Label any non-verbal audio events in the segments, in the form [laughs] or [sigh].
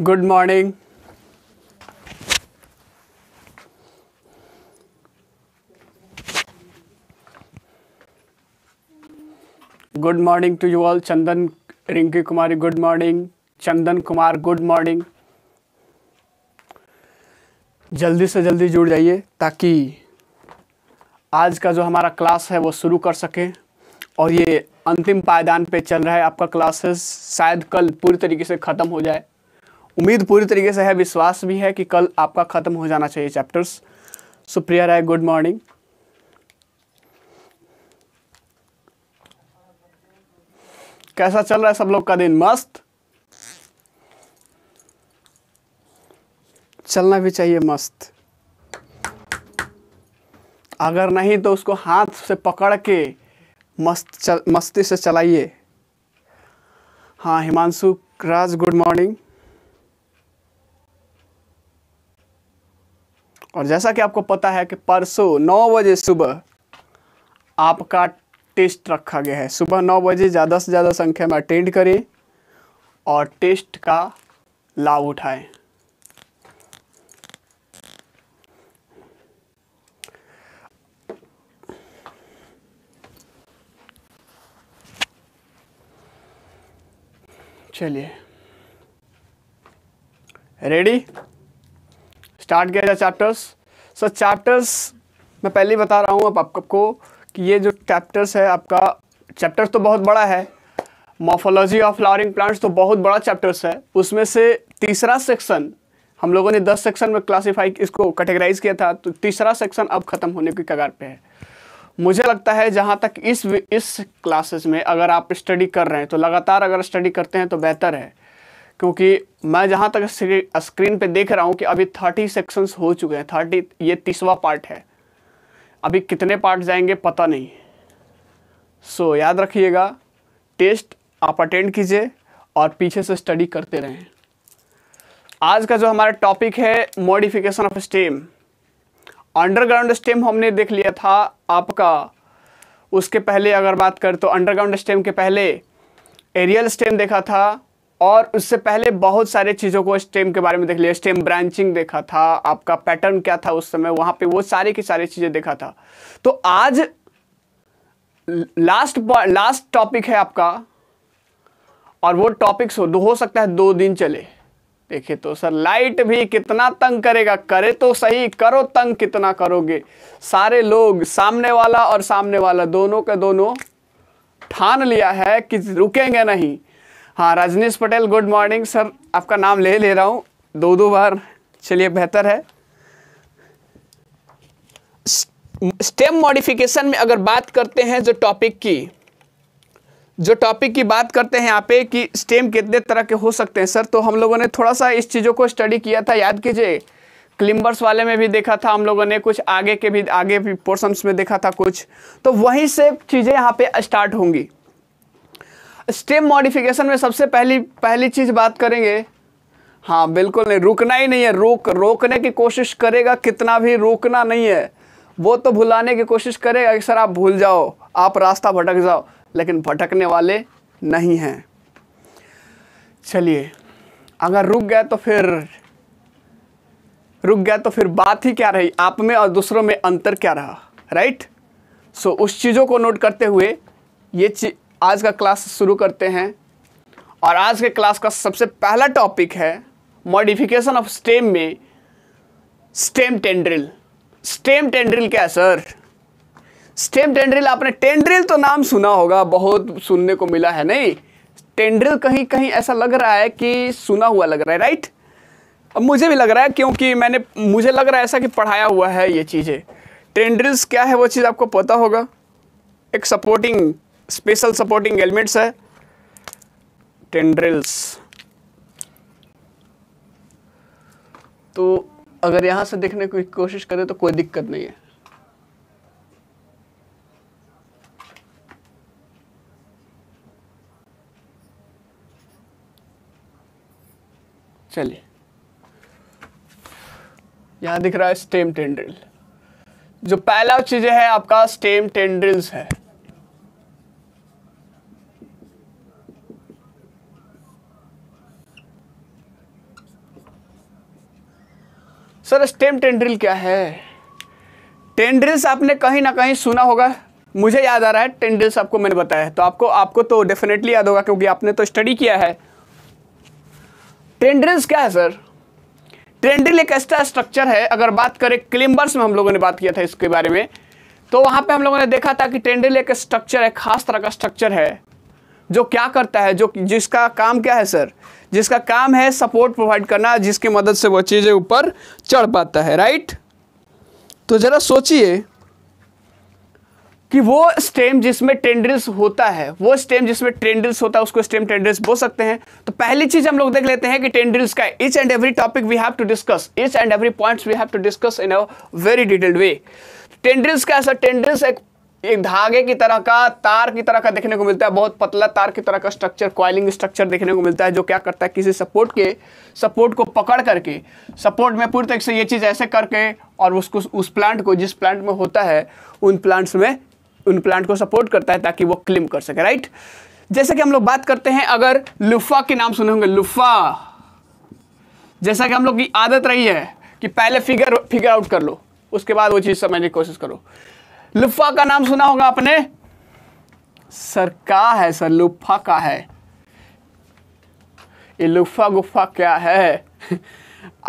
Good morning good morning to you all Chandan Rinki Kumari good morning Chandan Kumar good morning जल्दी से जल्दी जुड़ जाइए ताकि आज का जो हमारा क्लास है वो शुरू कर सकें और ये अंतिम पायदान पे चल रहा है आपका क्लासेस शायद कल पूरी तरीके से ख़त्म हो जाए उम्मीद पूरी तरीके से है विश्वास भी है कि कल आपका ख़त्म हो जाना चाहिए chapters Supriya Rai good morning कैसा चल रहा है सब लोग का दिन मस्त चलना भी चाहिए मस्त अगर नहीं तो उसको हाथ से पकड़ के मस्त चल मस्ती से चलाइए हाँ हिमांशु राज गुड मॉर्निंग और जैसा कि आपको पता है कि परसों नौ बजे सुबह आपका टेस्ट रखा गया है सुबह नौ बजे ज़्यादा से ज़्यादा संख्या में अटेंड करें और टेस्ट का लाभ उठाएं चलिए रेडी स्टार्ट किया जाए चैप्टर्स सर चैप्टर्स मैं पहले ही बता रहा हूँ अब आप आपको कि ये जो चैप्टर्स है आपका चैप्टर्स तो बहुत बड़ा है मॉफोलॉजी ऑफ फ्लावरिंग प्लांट्स तो बहुत बड़ा चैप्टर्स है उसमें से तीसरा सेक्शन हम लोगों ने दस सेक्शन में क्लासीफाई इसको कैटेगराइज किया था तो तीसरा सेक्शन अब ख़त्म होने की कगार पे है मुझे लगता है जहाँ तक इस इस क्लासेस में अगर आप स्टडी कर रहे हैं तो लगातार अगर स्टडी करते हैं तो बेहतर है क्योंकि मैं जहाँ तक स्क्रीन पे देख रहा हूँ कि अभी थर्टी सेक्शंस हो चुके हैं थर्टी ये तीसवा पार्ट है अभी कितने पार्ट जाएंगे पता नहीं सो so, याद रखिएगा टेस्ट आप अटेंड कीजिए और पीछे से स्टडी करते रहें आज का जो हमारा टॉपिक है modification of stem underground stem हमने देख लिया था आपका उसके पहले अगर बात करें तो अंडरग्राउंड स्टेम के पहले एरियल स्टेम देखा था और उससे पहले बहुत सारे चीज़ों को स्टेम के बारे में देख लिया स्टेम ब्रांचिंग देखा था आपका पैटर्न क्या था उस समय वहाँ पे वो सारी की सारी चीज़ें देखा था तो आज लास्ट लास्ट टॉपिक है आपका और वो टॉपिक्स हो, हो सकता है दो दिन चले देखिए तो सर लाइट भी कितना तंग करेगा करे तो सही करो तंग कितना करोगे सारे लोग सामने वाला और सामने वाला दोनों के दोनों ठान लिया है कि रुकेंगे नहीं हाँ Rajnish Patel good morning sir आपका नाम ले ले रहा हूँ दो दो बार चलिए बेहतर है स्टेम मॉडिफिकेशन में अगर बात करते हैं जो टॉपिक की जो टॉपिक की बात करते हैं यहाँ पे कि स्टेम कितने तरह के हो सकते हैं सर तो हम लोगों ने थोड़ा सा इस चीज़ों को स्टडी किया था याद कीजिए क्लिम्बर्स वाले में भी देखा था हम लोगों ने कुछ आगे के भी आगे भी पोर्सन्स में देखा था कुछ तो वहीं से चीज़ें यहाँ पे स्टार्ट होंगी स्टेम मॉडिफिकेशन में सबसे पहली पहली चीज़ बात करेंगे हाँ बिल्कुल नहीं रुकना ही नहीं है रोक रोकने की कोशिश करेगा कितना भी रोकना नहीं है वो तो भुलाने की कोशिश करेगा कि सर आप भूल जाओ आप रास्ता भटक जाओ लेकिन भटकने वाले नहीं हैं चलिए अगर रुक गए तो फिर रुक गया तो फिर बात ही क्या रही आप में और दूसरों में अंतर क्या रहा राइट सो so, उस चीज़ों को नोट करते हुए ये चीज आज का क्लास शुरू करते हैं और आज के क्लास का सबसे पहला टॉपिक है मॉडिफिकेशन ऑफ स्टेम में स्टेम टेंड्रिल स्टेम टेंड्रिल क्या है सर स्टेम टेंड्रिल आपने टेंड्रिल तो नाम सुना होगा बहुत सुनने को मिला है नहीं टेंड्रिल कहीं कहीं ऐसा लग रहा है कि सुना हुआ लग रहा है राइट अब मुझे भी लग रहा है क्योंकि मैंने मुझे लग रहा है ऐसा कि पढ़ाया हुआ है ये चीज़ें टेंड्रिल्स क्या है वो चीज़ आपको पता होगा एक सपोर्टिंग स्पेशल सपोर्टिंग एलिमेंट्स है टेंड्रिल्स तो अगर यहां से देखने की कोशिश करें तो कोई दिक्कत नहीं है चलिए यहां दिख रहा है स्टेम टेंड्रिल जो पहला चीज़ें है आपका स्टेम टेंड्रिल्स है सर स्टेम टेंड्रिल क्या है टेंड्रिल्स आपने कहीं ना कहीं सुना होगा मुझे याद आ रहा है टेंड्रिल्स आपको मैंने बताया तो आपको आपको तो डेफिनेटली याद होगा क्योंकि आपने तो स्टडी किया है टेंड्रिल्स क्या है सर टेंड्रिल एक ऐसा स्ट्रक्चर है अगर बात करें क्लिम्बर्स में हम लोगों ने बात किया था इसके बारे में तो वहां पे हम लोगों ने देखा था कि टेंड्रिल एक स्ट्रक्चर है खास तरह का स्ट्रक्चर है जो क्या करता है जो जिसका काम क्या है सर जिसका काम है सपोर्ट प्रोवाइड करना जिसकी मदद से वो चीज़ें ऊपर चढ़ पाता है राइट तो ज़रा सोचिए कि वो स्टेम जिसमें टेंड्रिल्स होता है वो स्टेम जिसमें टेंड्रिल्स होता है उसको स्टेम टेंड्रिल्स बोल सकते हैं तो पहली चीज हम लोग देख लेते हैं कि टेंड्रिल्स का each and every topic we have to discuss each and every points we have to discuss in a very detailed way tendrils का ऐसा टेंड्रिल्स एक एक धागे की तरह का तार की तरह का देखने को मिलता है बहुत पतला तार की तरह का स्ट्रक्चर क्वाइलिंग स्ट्रक्चर देखने को मिलता है जो क्या करता है किसी सपोर्ट के सपोर्ट को पकड़ करके सपोर्ट में पूरी तरीके से ये चीज़ ऐसे करके और उसको उस प्लांट को जिस प्लांट में होता है उन प्लांट्स में उन प्लांट को सपोर्ट करता है ताकि वो क्लिम कर सके राइट जैसे कि हम लोग बात करते हैं अगर लुफा के नाम सुने होंगे लुफा जैसा कि हम लोग की आदत रही है कि पहले फिगर फिगर आउट कर लो उसके बाद वो चीज़ समझने की कोशिश करो लुफा का नाम सुना होगा आपने सर का है सर लुफा का है ये लुफा गुफा क्या है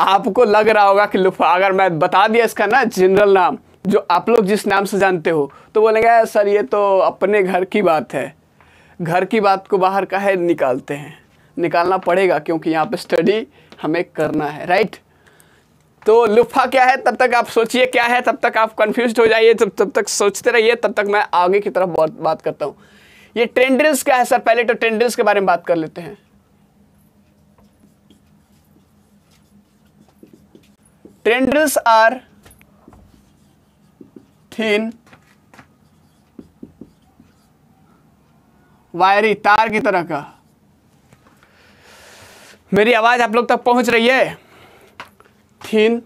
आपको लग रहा होगा कि लुफा अगर मैं बता दिया इसका ना जनरल नाम जो आप लोग जिस नाम से जानते हो तो बोलेंगे सर ये तो अपने घर की बात है घर की बात को बाहर का है निकालते हैं निकालना पड़ेगा क्योंकि यहाँ पे स्टडी हमें करना है राइट तो लुफा क्या है तब तक आप सोचिए क्या है तब तक आप कंफ्यूज हो जाइए जब तब तक सोचते रहिए तब तक मैं आगे की तरफ बहुत बात करता हूँ ये टेंडरिल्स क्या है सर पहले तो टेंडरिल्स के बारे में बात कर लेते हैं टेंडरिल्स आर थीन वायरी तार की तरह का मेरी आवाज आप लोग तक पहुंच रही है थीन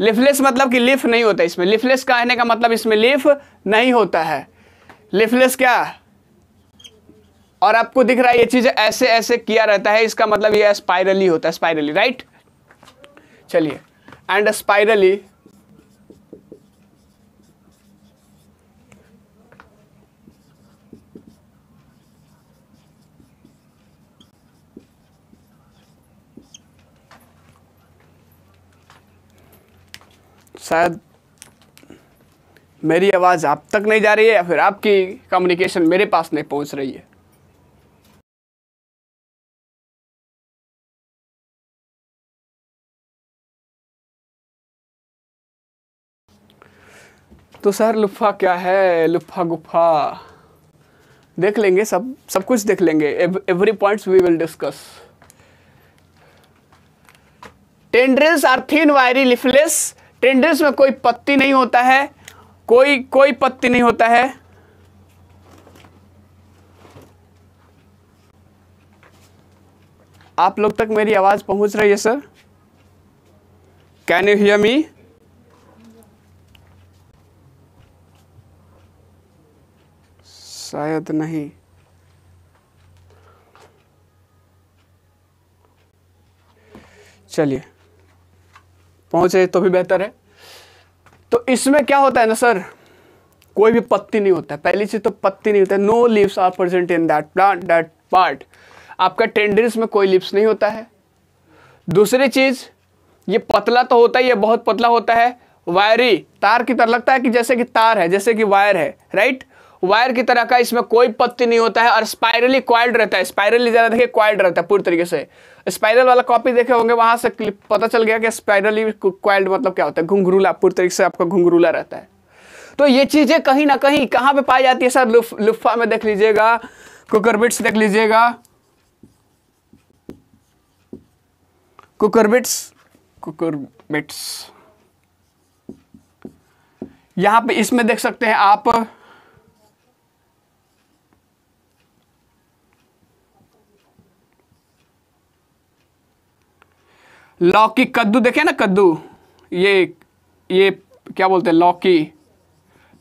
लिफलेस मतलब कि लिफ नहीं होता इसमें लिफलेस कहने का मतलब इसमें लिफ नहीं होता है लिफलेस क्या और आपको दिख रहा है ये चीज़ ऐसे ऐसे किया रहता है इसका मतलब ये स्पाइरली होता है स्पाइरली राइट चलिए एंड स्पाइरली शायद मेरी आवाज़ आप तक नहीं जा रही है या फिर आपकी कम्युनिकेशन मेरे पास नहीं पहुंच रही है तो सर लुफा क्या है लुफा गुफा देख लेंगे सब सब कुछ देख लेंगे every points we will discuss tendrils are thin wiry leafless tendrils में कोई पत्ती नहीं होता है कोई कोई पत्ती नहीं होता है आप लोग तक मेरी आवाज़ पहुंच रही है sir can you hear me शायद नहीं चलिए पहुंचे तो भी बेहतर है तो इसमें क्या होता है ना सर कोई भी पत्ती नहीं होता है पहली चीज़ तो पत्ती नहीं होता है no leaves are present in that plant that part आपका टेंडरिस में कोई लिप्स नहीं होता है दूसरी चीज़ ये पतला तो होता ही है बहुत पतला होता है वायरी तार की तरह लगता है कि जैसे कि तार है जैसे कि वायर है राइट वायर की तरह का इसमें कोई पत्ती नहीं होता है और स्पाइरली क्वाइल्ड रहता है स्पाइरली ज़्यादा देखिए क्वाइल्ड रहता है पूरी तरीके से स्पाइरल वाला कॉपी देखे होंगे वहां से क्लिप पता चल गया कि स्पाइरली क्वाइल्ड मतलब क्या होता है घुंघरूला पूरी तरीके से आपका घुंघरूला रहता है तो ये चीज़ें कहीं ना कहीं कहां पे पाई जाती है सर लुफ, लुफा में देख लीजिएगा कुकरबिट्स देख लीजिएगा कुकरबिट्स कुकरबिट्स यहां पे इसमें देख सकते हैं आप लौकी कद्दू देखे ना कद्दू ये ये क्या बोलते हैं लौकी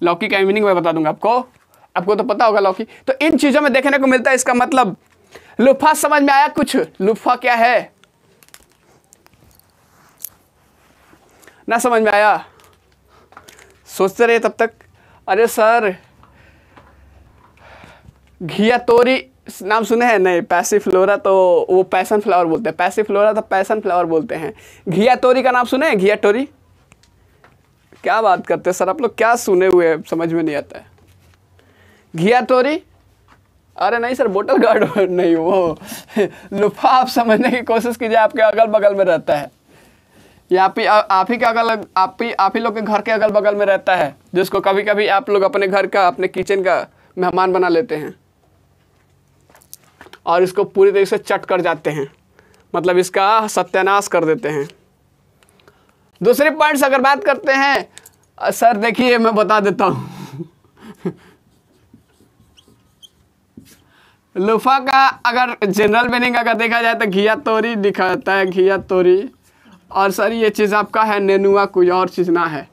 लौकी का मीनिंग मैं बता दूंगा आपको आपको तो पता होगा लौकी तो इन चीज़ों में देखने को मिलता है इसका मतलब लुफा समझ में आया कुछ लुफा क्या है ना समझ में आया सोचते रहे तब तक अरे सर घिया तोरी नाम सुने हैं नहीं पैसी फ्लोरा तो वो पैसन फ्लावर बोलते हैं पैसिव फ्लोरा तो पैसन फ्लावर बोलते हैं घिया तोरी का नाम सुने हैं घिया तोरी क्या बात करते हैं सर आप लोग क्या सुने हुए हैं समझ में नहीं आता है घिया तोरी अरे नहीं सर बोटल गार्ड [laughs] नहीं वो [laughs] लुफा आप समझने की कोशिश कीजिए आपके अगल बगल में रहता है या आप ही आप ही के अगल आप ही आप ही लोग के घर के अगल बगल में रहता है जिसको कभी कभी आप लोग अपने घर का अपने किचन का मेहमान बना लेते हैं और इसको पूरी तरीके से चट कर जाते हैं मतलब इसका सत्यानाश कर देते हैं दूसरे पॉइंट्स अगर बात करते हैं सर देखिए मैं बता देता हूँ [laughs] लुफा का अगर जनरल मीनिंग अगर देखा जाए तो घिया तोरी दिखाता है घिया तोरी और सर ये चीज़ आपका है नेनुआ कोई और चीज़ ना है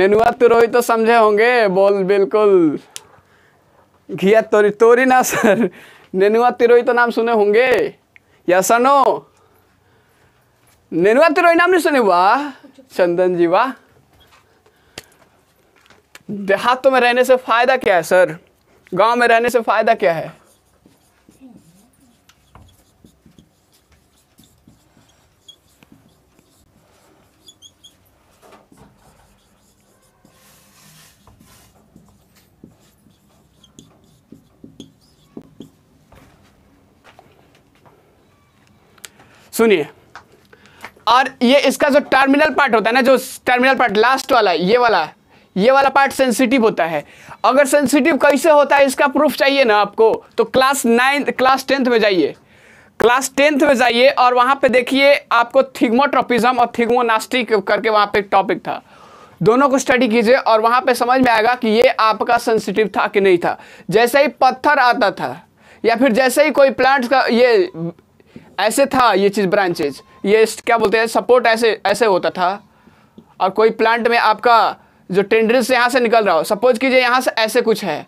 नेनुआ तुरोई तो समझे होंगे बोल बिल्कुल घिया तोरी तोरी ना सर नेनुआ तिरोई तो नाम सुने होंगे या सनो नेनुआ तिरोई नाम नहीं सुने वाह चंदन जी वाह देहातों में रहने से फ़ायदा क्या है सर गांव में रहने से फ़ायदा क्या है सुनिए और ये इसका जो टर्मिनल पार्ट होता है ना जो टर्मिनल पार्ट लास्ट वाला ये वाला ये वाला पार्ट सेंसिटिव होता है अगर सेंसिटिव कैसे होता है इसका प्रूफ चाहिए ना आपको तो क्लास नाइन्थ क्लास टेंथ में जाइए क्लास टेंथ में जाइए और वहाँ पे देखिए आपको थिग्मोट्रोपिज्म और थिग्मोनास्टिक करके वहाँ पे एक टॉपिक था दोनों को स्टडी कीजिए और वहाँ पे समझ में आएगा कि ये आपका सेंसिटिव था कि नहीं था जैसे ही पत्थर आता था या फिर जैसे ही कोई प्लांट का ये ऐसे था ये चीज़ ब्रांचेज ये क्या बोलते हैं सपोर्ट ऐसे ऐसे होता था और कोई प्लांट में आपका जो टेंडरिल से यहाँ से निकल रहा हो सपोज कीजिए यहाँ से ऐसे कुछ है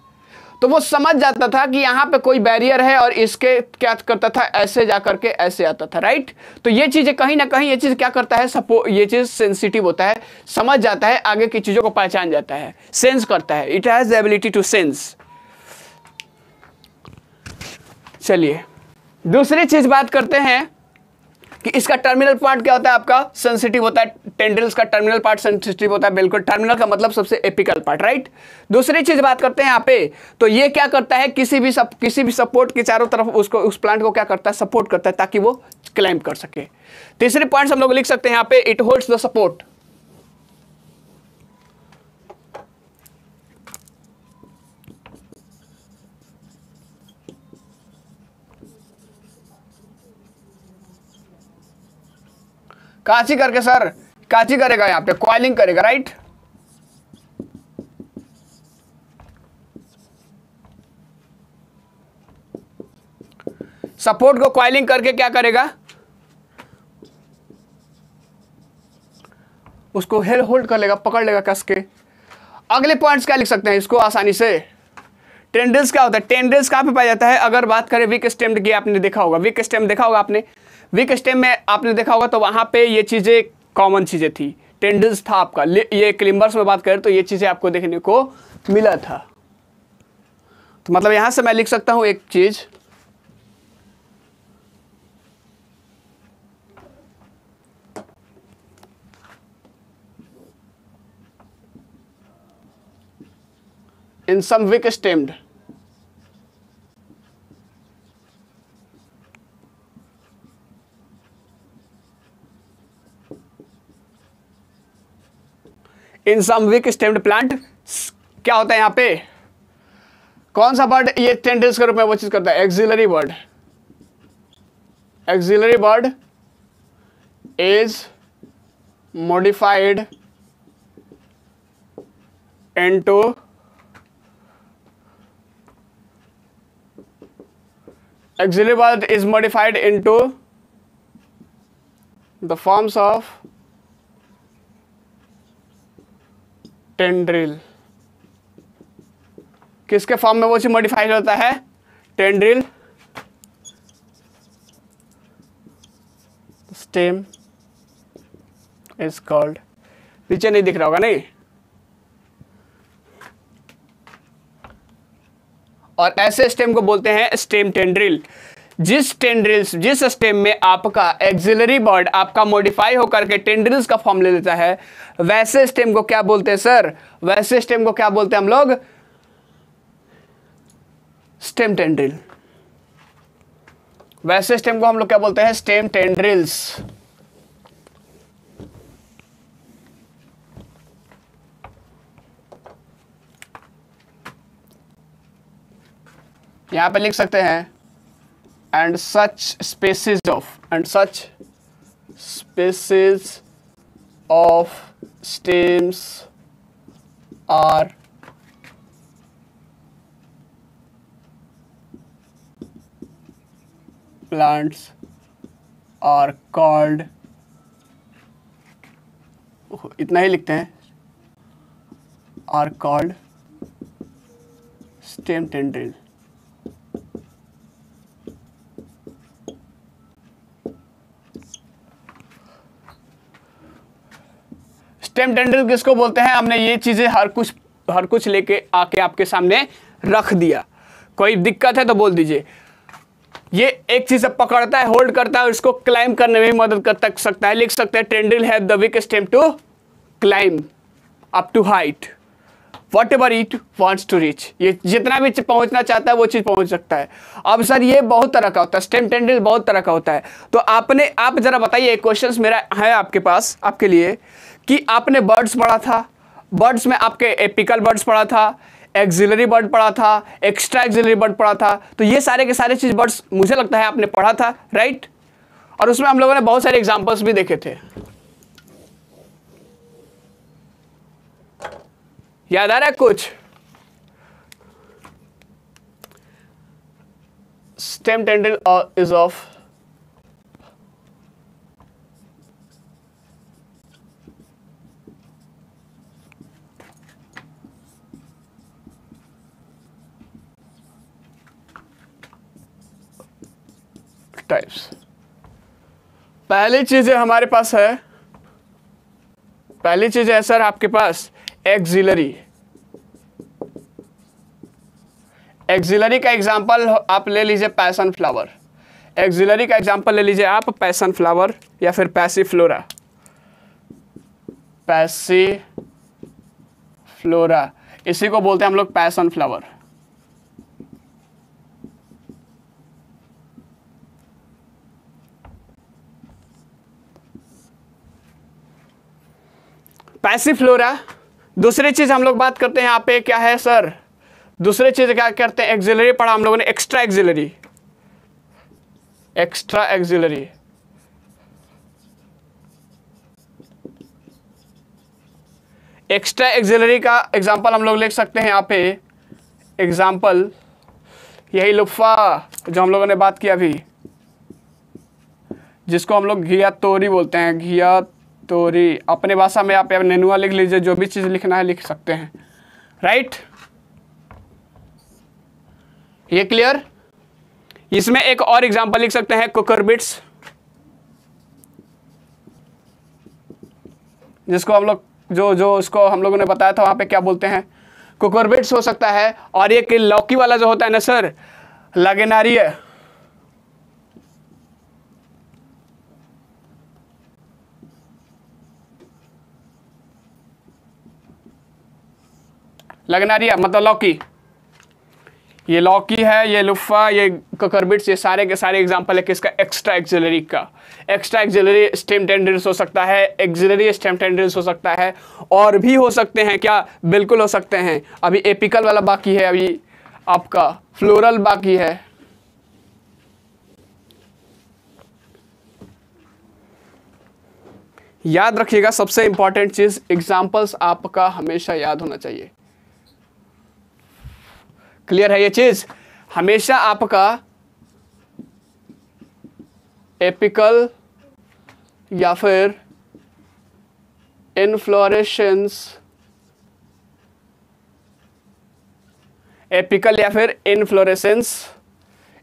तो वो समझ जाता था कि यहाँ पे कोई बैरियर है और इसके क्या करता था ऐसे जा करके ऐसे आता था राइट तो ये चीज़ें कहीं ना कहीं ये चीज़ क्या करता है सपो ये चीज़ सेंसिटिव होता है समझ जाता है आगे की चीज़ों को पहचान जाता है सेंस करता है it has ability to sense चलिए दूसरी चीज बात करते हैं कि इसका टर्मिनल पार्ट क्या होता है आपका सेंसिटिव होता है टेंडल्स का टर्मिनल पार्ट सेंसिटिव होता है बिल्कुल टर्मिनल का मतलब सबसे एपिकल पार्ट राइट दूसरी चीज बात करते हैं यहाँ पे तो ये क्या करता है किसी भी सब किसी भी सपोर्ट के चारों तरफ उसको उस प्लांट को क्या करता है सपोर्ट करता है ताकि वो क्लाइंब कर सके तीसरे पॉइंट हम लोग लिख सकते हैं यहाँ पे इट होल्ड्स द सपोर्ट काची करके सर काची करेगा यहां पे क्वालिंग करेगा राइट सपोर्ट को क्वाइलिंग करके क्या करेगा उसको हेल होल्ड कर लेगा पकड़ लेगा कस के अगले पॉइंट्स क्या लिख सकते हैं इसको आसानी से टेंडल्स क्या होता है टेंडल्स कहां पे पाया जाता है अगर बात करें वीक स्टेम्ड की आपने देखा होगा वीक स्टेम देखा होगा आपने वीक स्टेम में आपने देखा होगा तो वहाँ पे ये चीज़ें कॉमन चीज़ें थी टेंडल्स था आपका ये क्लिम्बर्स में बात करें तो ये चीज़ें आपको देखने को मिला था तो मतलब यहाँ से मैं लिख सकता हूँ एक चीज़ in some weak stemmed in some weak stemmed plant क्या होता है यहां पे कौन सा बर्ड ये टेंडेंस के रूप में वो चीज करता है axillary bud axillary bud is modified into axillary bud is modified to the forms of tendril किसके फॉर्म में वो चीज मॉडिफाइड होता है टेंड्रिल स्टेम इज कॉल्ड नीचे नहीं दिख रहा होगा नहीं और ऐसे स्टेम को बोलते हैं स्टेम टेंड्रिल जिस टेंड्रिल्स जिस स्टेम में आपका एक्सिलरी बॉर्ड आपका मॉडिफाई होकर के टेंड्रिल्स का फॉर्म ले लेता है वैसे स्टेम को क्या बोलते हैं सर वैसे स्टेम को क्या बोलते हैं हम लोग स्टेम टेंड्रिल वैसे स्टेम को हम लोग क्या बोलते हैं स्टेम टेंड्रिल्स यहां पे लिख सकते हैं and such species of and such species of stems are plants are called इतना ही लिखते हैं are called stem tendril stem tendril किसको बोलते हैं हमने ये चीज़ें हर कुछ हर कुछ लेके आके आपके सामने रख दिया कोई दिक्कत है तो बोल दीजिए ये एक चीज़ अब पकड़ता है होल्ड करता है और इसको क्लाइम करने में मदद कर तक सकता है लिख सकते हैं टेंडल है the weak stem to climb up to height whatever it wants to reach ये जितना भी पहुंचना चाहता है वो चीज़ पहुंच सकता है अब सर ये बहुत तरह का होता है स्टेम टेंडल बहुत तरह का होता है तो आपने आप ज़रा बताइए क्वेश्चन मेरा है आपके पास आपके लिए कि आपने बर्ड्स पढ़ा था बर्ड्स में आपके एपिकल बर्ड्स पढ़ा था एक्जिलरी बर्ड पढ़ा था एक्स्ट्रा एक्जिलरी बर्ड पढ़ा था तो ये सारे के सारे चीज़ बर्ड्स मुझे लगता है आपने पढ़ा था राइट और उसमें हम लोगों ने बहुत सारे एग्जाम्पल्स भी देखे थे याद आ रहा है कुछ stem tendril is of types पहली चीज हमारे पास है पहली चीज़ है सर आपके पास एक्जिलरी एक्जिलरी का एग्जाम्पल आप ले लीजिए पैसन फ्लावर एक्जिलरी का एग्जाम्पल ले लीजिए आप पैसन फ्लावर या फिर पैसी फ्लोरा पैसी फ्लोरा इसी को बोलते हैं हम लोग पैसन फ्लावर पैसिव फ्लोरा दूसरी चीज़ हम लोग बात करते हैं यहाँ पे क्या है सर दूसरी चीज़ क्या करते हैं एक्जिलरी पढ़ा हम लोगों ने extra axillary extra axillary extra axillary का एग्जाम्पल हम लोग ले सकते हैं यहाँ पे एग्जाम्पल यही लुफा जो हम लोगों ने बात किया अभी जिसको हम लोग घिया तोरी बोलते हैं घिया तो अपने भाषा में आप नैनुआ लिख लीजिए जो भी चीज़ लिखना है लिख सकते हैं राइट ये क्लियर इसमें एक और एग्जांपल लिख सकते हैं कुकर बिट्स जिसको हम लोग जो जो उसको हम लोगों ने बताया था वहां पे क्या बोलते हैं कुकर बिट्स हो सकता है और ये लौकी वाला जो होता है ना सर लगेनारी है लगनारी मतलब लौकी ये लौकी है ये लुफा ये ककरबिट्स ये सारे के सारे एग्जाम्पल है किसका एक्स्ट्रा एक्जिलरी का एक्स्ट्रा एक्जिलरी स्टेम टेंडेंस हो सकता है एक्जिलरी स्टेम टेंडेंस हो सकता है और भी हो सकते हैं क्या बिल्कुल हो सकते हैं अभी एपिकल वाला बाकी है अभी आपका फ्लोरल बाकी है याद रखिएगा सबसे इंपॉर्टेंट चीज़ एग्जाम्पल्स आपका हमेशा याद होना चाहिए क्लियर है ये चीज हमेशा आपका एपिकल या फिर इनफ्लोरेशंस एपिकल या फिर इनफ्लोरेसेंस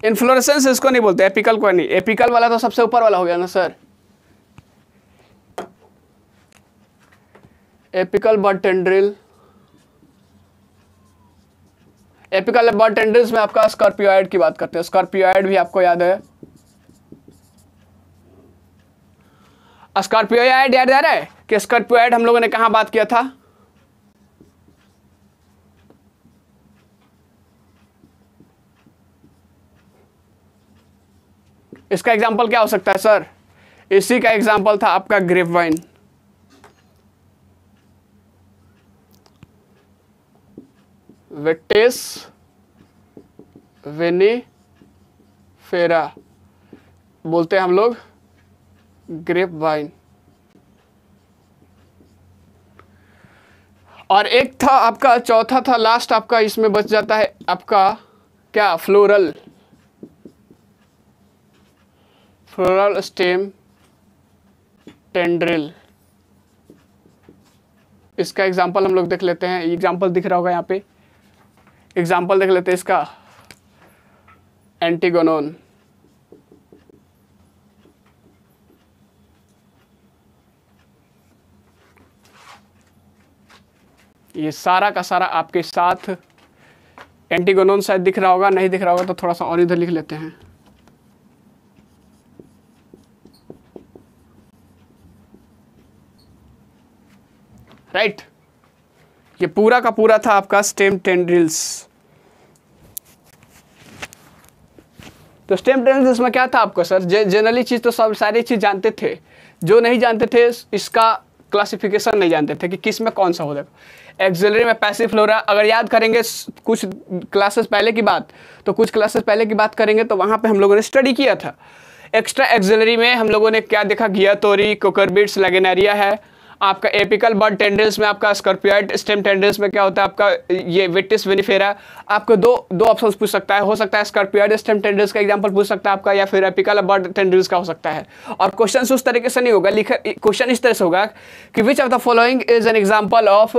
इनफ्लोरेसेंस इसको नहीं बोलते एपिकल को नहीं एपिकल वाला तो सबसे ऊपर वाला हो गया ना sir apical but tendril apical bud tendrils में आपका स्कॉर्पियोइड की बात करते हैं स्कॉर्पियोइड भी आपको याद है स्कॉर्पियोइड याद आ रहा है कि स्कॉर्पियोइड हम लोगों ने कहा बात किया था इसका एग्जाम्पल क्या हो सकता है सर इसी का एग्जाम्पल था आपका ग्रेपवाइन वाइन विटिस फेरा बोलते हैं हम लोग ग्रेप वाइन और एक था आपका चौथा था लास्ट आपका इसमें बच जाता है आपका क्या फ्लोरल फ्लोरल स्टेम टेंड्रिल इसका एग्जांपल हम लोग देख लेते हैं एग्जांपल दिख रहा होगा यहाँ पे एग्जाम्पल देख लेते हैं इसका एंटीगोनोन ये सारा का सारा आपके साथ एंटीगोनोन शायद दिख रहा होगा नहीं दिख रहा होगा तो थोड़ा सा और इधर लिख लेते हैं राइट ये पूरा का पूरा था आपका स्टेम टेंड्रिल्स तो स्टेम टेंड्रिल्स में क्या था आपको सर जनरली चीज़ तो सब सारी चीज़ जानते थे जो नहीं जानते थे इसका क्लासिफिकेशन नहीं जानते थे कि किस में कौन सा हो जाएगा एक्सेलरी में पैसिव फ्लोरा अगर याद करेंगे कुछ क्लासेस पहले की बात तो कुछ क्लासेस पहले की बात करेंगे तो वहाँ पे हम लोगों ने स्टडी किया था एक्स्ट्रा एक्सेलरी में हम लोगों ने क्या देखा गिया तोरी कोकरबिट्स लगेनारिया है आपका एपिकल बर्ड टेंडेंस में आपका स्कॉर्पियोइड स्टेम टेंडेंस में क्या होता है आपका ये विटिस विनिफेरा आपको दो दो ऑप्शंस पूछ सकता है हो सकता है स्कॉर्पियोइड स्टेम टेंडेंस का एग्जाम्पल पूछ सकता है आपका या फिर एपिकल बर्ड टेंडेंस का हो सकता है और क्वेश्चन उस तरीके से नहीं होगा लिखा क्वेश्चन इस तरह से होगा कि which of the following is an example of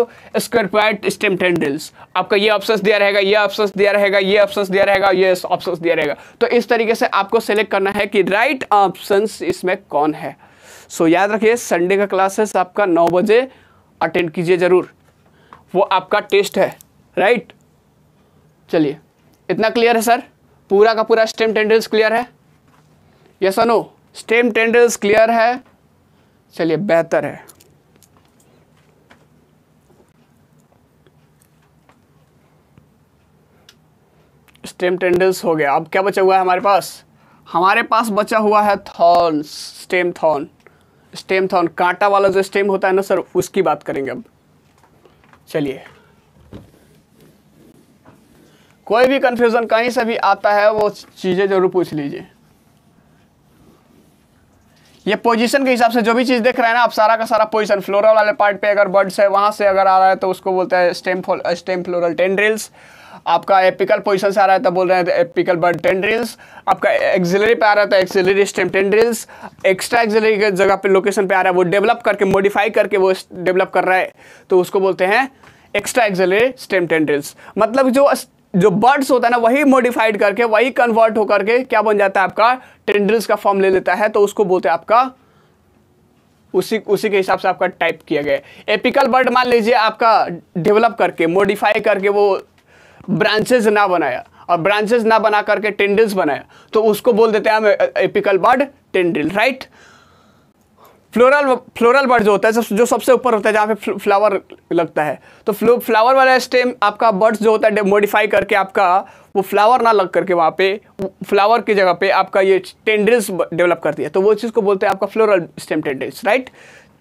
scorpioid stem tendrils आपका ये ऑप्शन दिया रहेगा ये ऑप्शन दिया रहेगा ये ऑप्शन दिया रहेगा ये ऑप्शन दिया रहेगा तो इस तरीके से आपको सेलेक्ट करना है कि राइट ऑप्शन इसमें कौन है सो याद रखिए संडे का क्लासेस आपका नौ बजे अटेंड कीजिए ज़रूर वो आपका टेस्ट है राइट चलिए इतना क्लियर है सर पूरा का पूरा स्टेम टेंडल्स क्लियर है यस अनो स्टेम टेंडल्स क्लियर है चलिए बेहतर है स्टेम टेंडल्स हो गया अब क्या बचा हुआ है हमारे पास हमारे पास बचा हुआ है थॉर्न स्टेम थॉर्न स्टेम था कांटा वाला जो स्टेम होता है ना सर उसकी बात करेंगे अब चलिए कोई भी कंफ्यूजन कहीं से भी आता है वो चीज़ें ज़रूर पूछ लीजिए ये पोजीशन के हिसाब से जो भी चीज़ देख रहे हैं ना आप सारा का सारा पोजीशन फ्लोरल वाले पार्ट पे अगर बर्ड्स है वहां से अगर आ रहा है तो उसको बोलते हैं स्टेम स्टेम फ्लोरल टेंड्रिल्स आपका एपिकल पोजिशन से आ रहा है तो बोल रहे हैं एपिकल बर्ड टेंड्रिल्स आपका एक्जिलरी पे आ रहा है तो axillary stem tendrils extra axillary जगह पे लोकेशन पे आ रहा है वो डेवलप करके मॉडिफाई करके वो डेवलप कर रहा है तो उसको बोलते हैं एक्स्ट्रा एक्जिलरी स्टेम टेंड्रिल्स मतलब जो जो बर्ड्स होता है ना वही मॉडिफाइड करके वही कन्वर्ट होकर के क्या बन जाता है आपका टेंड्रिल्स का फॉर्म ले लेता है तो उसको बोलते हैं आपका उसी उसी के हिसाब से आपका टाइप किया गया एपिकल बर्ड मान लीजिए आपका डेवलप करके मॉडिफाई करके वो ब्रांचेस ना बनाया और ब्रांचेज ना बना करके टेंडल्स बनाया तो उसको बोल देते हैं हम apical bud tendril right floral floral bud जो होता है जो सबसे ऊपर होता है जहाँ पे फ्लावर लगता है तो फ्लो फ्लावर वाला स्टेम आपका बर्ड्स जो होता है मॉडिफाई करके आपका वो फ्लावर ना लग करके वहाँ पे फ्लावर की जगह पे आपका ये टेंडल्स डेवलप करती है तो वो चीज़ को बोलते हैं आपका फ्लोरल स्टेम टेंडल्स राइट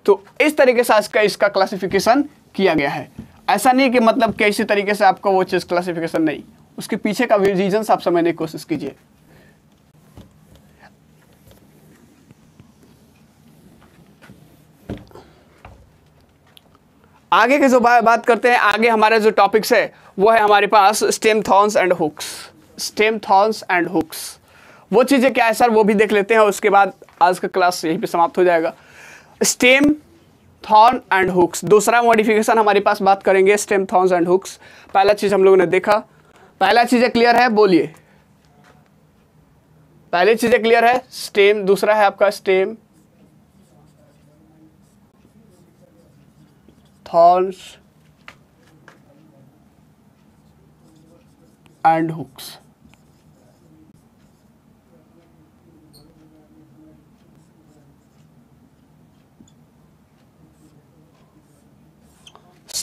तो इस तरीके से आज का इसका क्लासिफिकेशन किया गया है ऐसा नहीं कि मतलब कैसी तरीके से आपको वो चीज़ क्लासिफिकेशन नहीं उसके पीछे का भी रीजन आप समझने की कोशिश कीजिए आगे के जो बात करते हैं आगे हमारे जो टॉपिक्स है वो है हमारे पास stem thorns and hooks stem thorns and hooks वो चीज़ें क्या है सर वो भी देख लेते हैं उसके बाद आज का क्लास यहीं पे समाप्त हो जाएगा स्टेम थॉर्न एंड हुक्स दूसरा मॉडिफिकेशन हमारे पास बात करेंगे स्टेम थॉर्न्स एंड हुक्स पहला चीज़ हम लोगों ने देखा पहला चीज़ें क्लियर है बोलिए पहली चीज़ें क्लियर है स्टेम दूसरा है आपका stem thorns and hooks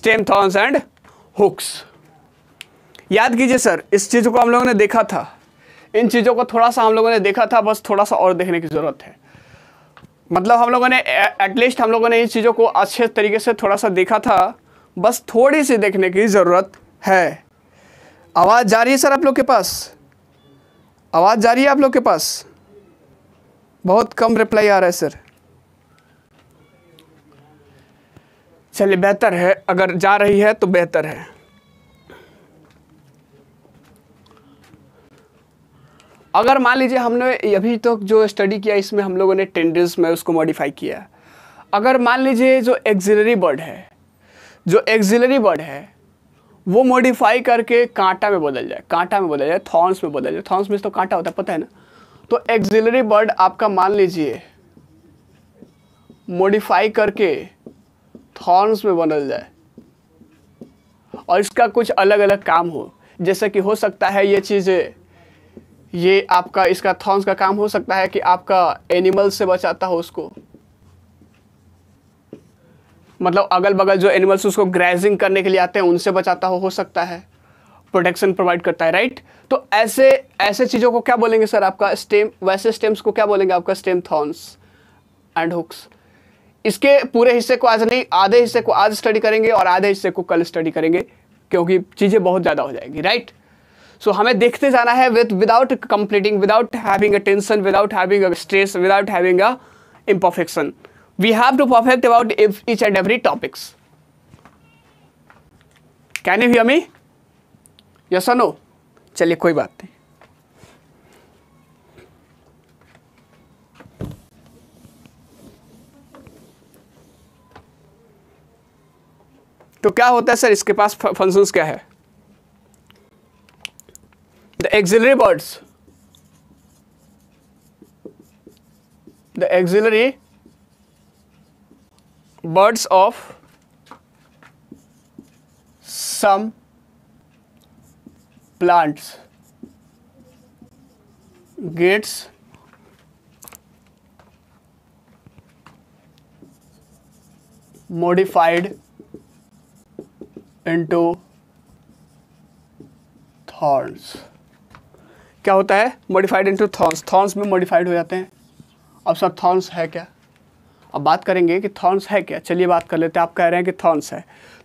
stem thorns and hooks याद कीजिए सर इस चीज को हम लोगों ने देखा था इन चीज़ों को थोड़ा सा हम लोगों ने देखा था बस थोड़ा सा और देखने की ज़रूरत है मतलब हम लोगों ने एटलीस्ट हम लोगों ने इन चीज़ों को अच्छे तरीके से थोड़ा सा देखा था बस थोड़ी सी देखने की ज़रूरत है आवाज़ जा रही है सर आप लोग के पास आवाज़ जा रही है आप लोग के पास बहुत कम रिप्लाई आ रहा है सर चलिए बेहतर है अगर जा रही है तो बेहतर है अगर मान लीजिए हमने अभी तक तो जो स्टडी किया इसमें हम लोगों ने टेंडेंस में उसको मॉडिफाई किया अगर मान लीजिए जो एक्जिलरी बर्ड है जो एक्जिलरी बर्ड है वो मॉडिफाई करके कांटा में बदल जाए कांटा में बदल जाए थॉर्न्स में बदल जाए थॉर्न्स में तो कांटा होता है पता है ना तो एक्जिलरी बर्ड आपका मान लीजिए मॉडिफाई करके थॉर्न्स में बनल जाए और इसका कुछ अलग अलग काम हो जैसे कि हो सकता है ये चीज़ें ये आपका इसका थॉर्न्स का काम हो सकता है कि आपका एनिमल से बचाता हो उसको मतलब अगल बगल जो एनिमल्स उसको ग्रेजिंग करने के लिए आते हैं उनसे बचाता हो हो सकता है प्रोटेक्शन प्रोवाइड करता है राइट तो ऐसे ऐसे चीज़ों को क्या बोलेंगे सर आपका स्टेम वैसे स्टेम्स को क्या बोलेंगे आपका स्टेम थॉर्न्स एंड हुक्स इसके पूरे हिस्से को आज नहीं आधे हिस्से को आज स्टडी करेंगे और आधे हिस्से को कल स्टडी करेंगे क्योंकि चीज़ें बहुत ज़्यादा हो जाएगी राइट सो so, हमें देखते जाना है with without completing without having a tension without having a stress without having a imperfection we have to perfect about each and every topics can you hear me yes or चलिए कोई बात नहीं तो क्या होता है सर इसके पास functions क्या है the axillary buds the axillary buds of some plants gets modified into thorns क्या होता है मॉडिफाइड इंटू थॉर्न्स थॉर्स में मॉडिफाइड हो जाते हैं अब सर थॉर्न्स है क्या अब बात करेंगे कि थॉर्न्स है क्या चलिए बात कर लेते हैं आप कह रहे हैं कि थॉर्न्स है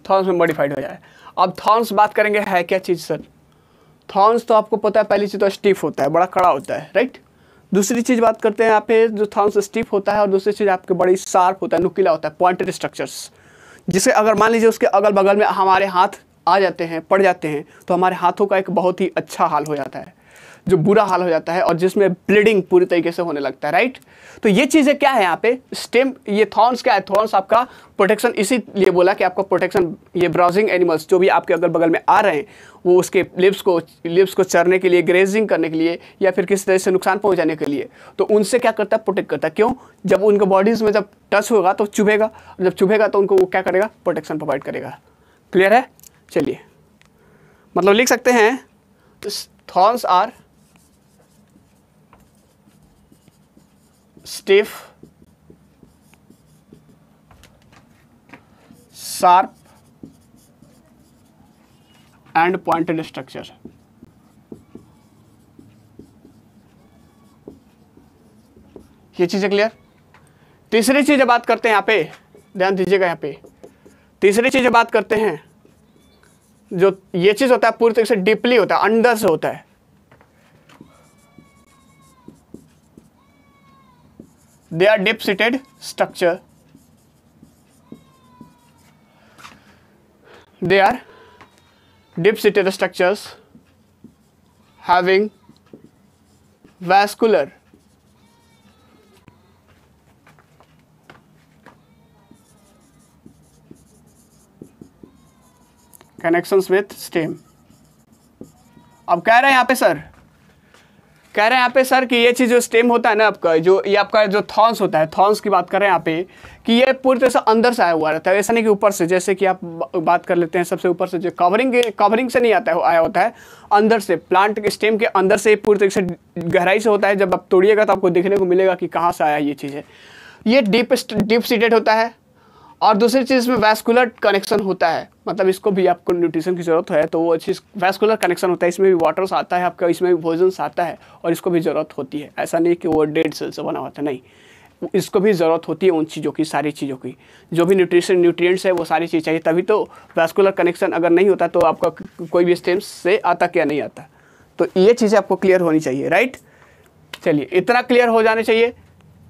थॉर्स में मॉडिफाइड हो जाए अब थॉर्न्स बात करेंगे है क्या चीज़ सर थॉर्न्स तो आपको पता है पहली चीज़ तो स्टीफ होता है बड़ा कड़ा होता है राइट दूसरी चीज़ बात करते हैं यहाँ पे जो थॉर्न्स स्टीफ होता है और दूसरी चीज़ आपके बड़ी शार्प होता है नुकीला होता है पॉइंटेड स्ट्रक्चर्स जिसे अगर मान लीजिए उसके अगल बगल में हमारे हाथ आ जाते हैं पड़ जाते हैं तो हमारे हाथों का एक बहुत ही अच्छा हाल हो जाता है जो बुरा हाल हो जाता है और जिसमें ब्लीडिंग पूरी तरीके से होने लगता है राइट तो ये चीज़ें क्या है यहाँ पे स्टेम ये थॉर्न्स क्या है थॉर्न्स आपका प्रोटेक्शन इसीलिए बोला कि आपका प्रोटेक्शन ये ब्राउजिंग एनिमल्स जो भी आपके अगल बगल में आ रहे हैं वो उसके लिप्स को लिप्स को चरने के लिए ग्रेजिंग करने के लिए या फिर किसी तरह से नुकसान पहुँचाने के लिए तो उनसे क्या करता है प्रोटेक्ट करता है क्यों जब उनके बॉडीज़ में जब टच होगा तो चुभेगा जब चुभेगा तो उनको वो क्या करेगा प्रोटेक्शन प्रोवाइड करेगा क्लियर है चलिए मतलब लिख सकते हैं thorns are stiff sharp and pointed structure ये चीज़ें क्लियर तीसरी चीज़ बात करते हैं यहां पे ध्यान दीजिएगा यहां पे तीसरी चीज़ बात करते हैं जो ये चीज़ होता है पूरी तरीके से डीपली होता है अंडर से होता है they are deep seated structure they are deep deep seated structure having vascular connection with stem अब कह रहे हैं यहां पर सर कह रहे हैं यहाँ पे सर कि ये चीज़ जो स्टेम होता है ना आपका जो ये आपका जो थॉन्स होता है थॉन्स की बात कर रहे हैं यहाँ पे कि ये पूरी तरह से अंदर से आया हुआ रहता है ऐसा नहीं कि ऊपर से जैसे कि आप बात कर लेते हैं सबसे ऊपर से जो कवरिंग कवरिंग से नहीं आता है आया होता है अंदर से प्लांट के स्टेम के अंदर से पूरी तरीके से गहराई से होता है जब आप तोड़िएगा तो आपको देखने को मिलेगा कि कहाँ से आया ये चीज़ है ये डीप डीप सीटेड होता है और दूसरी चीज़ इसमें वैस्कुलर कनेक्शन होता है मतलब इसको भी आपको न्यूट्रिशन की ज़रूरत है तो वो चीज़ वैस्कुलर कनेक्शन होता है इसमें भी वाटर्स आता है आपका इसमें भी भोजन आता है और इसको भी ज़रूरत होती है ऐसा नहीं कि वो डेड सेल से बना हुआ था नहीं इसको भी ज़रूरत होती है उन चीज़ों की सारी चीज़ों की जो भी न्यूट्रिशन न्यूट्रिएंट्स है वो सारी चीज़ चाहिए तभी तो वैस्कुलर कनेक्शन अगर नहीं होता तो आपका कोई भी स्टेम्स से आता क्या नहीं आता तो ये चीज़ें आपको क्लियर होनी चाहिए राइट चलिए इतना क्लियर हो जाना चाहिए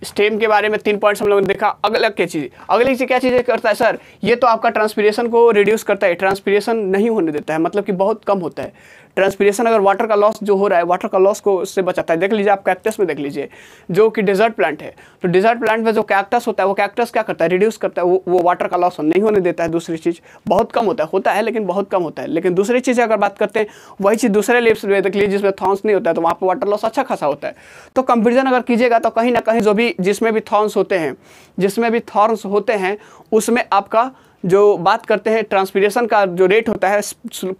स्टेम के बारे में तीन पॉइंट्स हम लोगों ने देखा अगला क्या चीज़ अगली चीज़ क्या चीज़ें करता है सर ये तो आपका ट्रांसपीरेशन को रिड्यूस करता है ट्रांसपीरेशन नहीं होने देता है मतलब कि बहुत कम होता है ट्रांसपीरेशन अगर वाटर का लॉस जो हो रहा है वाटर का लॉस को उससे बचाता है देख लीजिए आप कैक्टस में देख लीजिए जो कि डिजर्ट प्लांट है तो डिजर्ट प्लांट में जो कैक्टस होता है वो कैक्टस क्या करता है रिड्यूस करता है वो वो वाटर का लॉस नहीं होने देता है दूसरी चीज़ बहुत कम होता है होता है लेकिन बहुत कम होता है लेकिन दूसरी चीज़ अगर बात करते हैं वही चीज़ दूसरे लिप्स में देख लीजिए जिसमें थॉन्स नहीं होता है तो वहाँ पर वाटर लॉस अच्छा खासा होता है तो कंपेरिजन अगर कीजिएगा तो कहीं ना कहीं जो भी जिसमें भी थॉन्स होते हैं जिसमें भी थॉर्न्स होते हैं उसमें आपका जो बात करते हैं ट्रांसपीरेशन का जो रेट होता है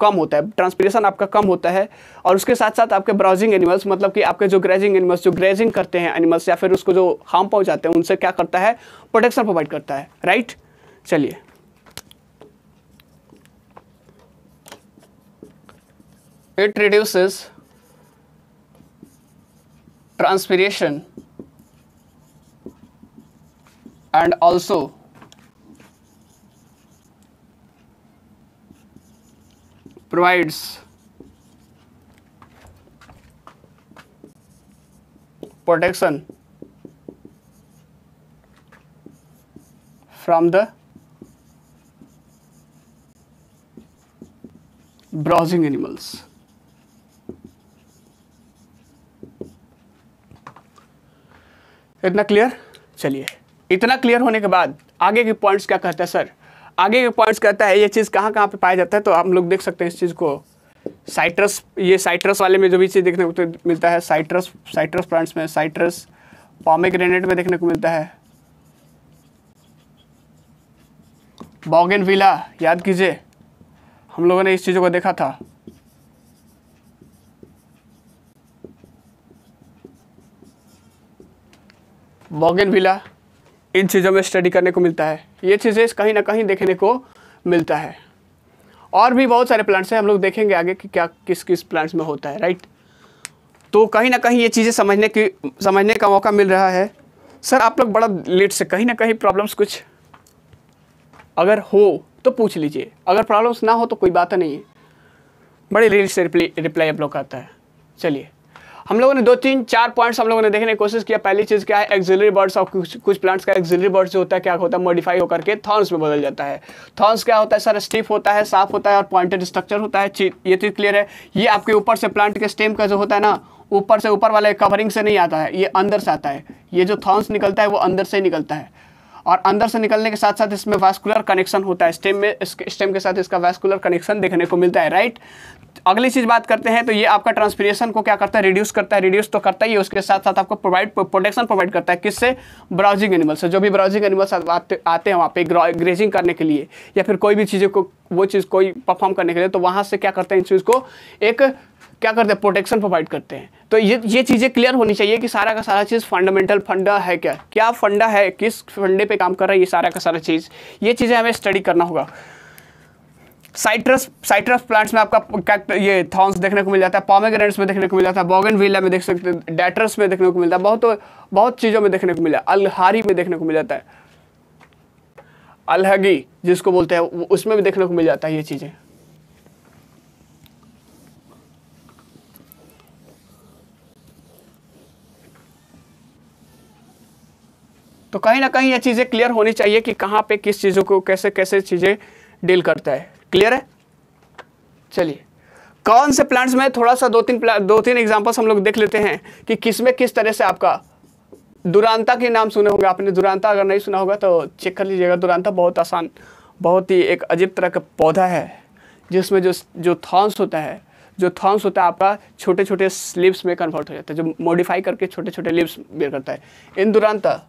कम होता है ट्रांसपीरेशन आपका कम होता है और उसके साथ साथ आपके ब्राउजिंग एनिमल्स मतलब कि आपके जो ग्रेजिंग एनिमल्स जो ग्रेजिंग करते हैं एनिमल्स या फिर उसको जो हार्म पहुंचाते हैं उनसे क्या करता है प्रोटेक्शन प्रोवाइड करता है राइट चलिए it reduces transpiration and also provides protection from the browsing animals. इतना क्लियर चलिए इतना क्लियर होने के बाद आगे के पॉइंट्स क्या कहता है सर आगे के पॉइंट्स कहता है ये चीज़ कहाँ कहाँ पे पाया जाता है तो हम लोग देख सकते हैं इस चीज़ को साइट्रस ये साइट्रस वाले में जो भी चीज़ देखने को तो मिलता है साइट्रस साइट्रस प्लांट्स में साइट्रस पॉमेग्रेनेट में देखने को मिलता है बॉगेन विला याद कीजिए हम लोगों ने इस चीज़ों को देखा था बॉगेन विला इन चीज़ों में स्टडी करने को मिलता है ये चीज़ें कहीं ना कहीं देखने को मिलता है और भी बहुत सारे प्लांट्स हैं हम लोग देखेंगे आगे कि क्या किस किस प्लांट्स में होता है राइट तो कहीं ना कहीं ये चीज़ें समझने की समझने का मौका मिल रहा है सर आप लोग बड़ा लेट से कहीं ना कहीं प्रॉब्लम्स कुछ अगर हो तो पूछ लीजिए अगर प्रॉब्लम्स ना हो तो कोई बात नहीं है बड़े लेट से रिप्लाई रिप्लाई आप लोग का आता है चलिए हम लोगों ने दो तीन चार पॉइंट्स हम लोगों ने देखने की कोशिश किया पहली चीज़ क्या है एक्जिलरी बर्ड्स और कुछ कुछ प्लांट्स का एक्जिलरी बर्ड्स जो होता है क्या होता है मॉडिफाई होकर के थॉर्न्स में बदल जाता है थॉर्न्स क्या होता है सर स्टिफ होता है साफ होता है और पॉइंटेड स्ट्रक्चर होता है ये चीज़ क्लियर है ये आपके ऊपर से प्लांट के स्टेम का जो होता है ना ऊपर से ऊपर वाले कवरिंग से नहीं आता है ये अंदर से आता है ये जो थॉर्न्स निकलता है वो अंदर से ही निकलता है और अंदर से निकलने के साथ साथ इसमें वास्कुलर कनेक्शन होता है स्टेम में स्टेम के साथ इसका वास्कुलर कनेक्शन देखने को मिलता है राइट अगली चीज़ बात करते हैं तो ये आपका ट्रांसपीरेशन को क्या करता है रिड्यूस करता है रिड्यूस तो करता ही है उसके साथ साथ आपको प्रोवाइड प्रोटेक्शन प्रोवाइड करता है किससे ब्राउजिंग एनिमल्स से जो भी ब्राउजिंग एनिमल्स आते आते हैं वहाँ पे ग्रेजिंग करने के लिए या फिर कोई भी चीज को वो चीज़ कोई परफॉर्म करने के लिए तो वहाँ से क्या करते हैं इन चीज़ को एक क्या करते हैं प्रोटेक्शन प्रोवाइड करते हैं तो ये ये चीज़ें क्लियर होनी चाहिए कि सारा का सारा चीज़ फंडामेंटल फंडा है क्या क्या फंडा है किस फंडे पर काम कर रहा है ये सारा का सारा चीज़ ये चीज़ें हमें स्टडी करना होगा साइट्रस साइट्रस प्लांट्स में आपका ये थॉन्स देखने को मिल जाता है पॉमेग्रेंट्स में देखने को मिल जाता है बॉगन में देख सकते हैं डेटरस में देखने को मिलता है बहुत बहुत चीज़ों में देखने को मिला अलहारी में देखने को मिल जाता है अलहगी जिसको बोलते हैं उसमें भी देखने को मिल जाता है ये चीज़ें तो कहीं ना कहीं ये चीज़ें क्लियर होनी चाहिए कि कहाँ पे किस चीज़ों को कैसे कैसे चीज़ें डील करता है क्लियर है चलिए कौन से प्लांट्स में थोड़ा सा दो तीन दो तीन एग्जाम्पल्स हम लोग देख लेते हैं कि किस में किस तरह से आपका दुरांता के नाम सुने होंगे आपने दुरांता अगर नहीं सुना होगा तो चेक कर लीजिएगा दुरांता बहुत आसान बहुत ही एक अजीब तरह का पौधा है जिसमें जो जो थॉन्स होता है जो थॉन्स होता है आपका छोटे छोटे स्लिप्स में कन्वर्ट हो जाता है जो मॉडिफाई करके छोटे छोटे लिप्स बेर करता है in Duranta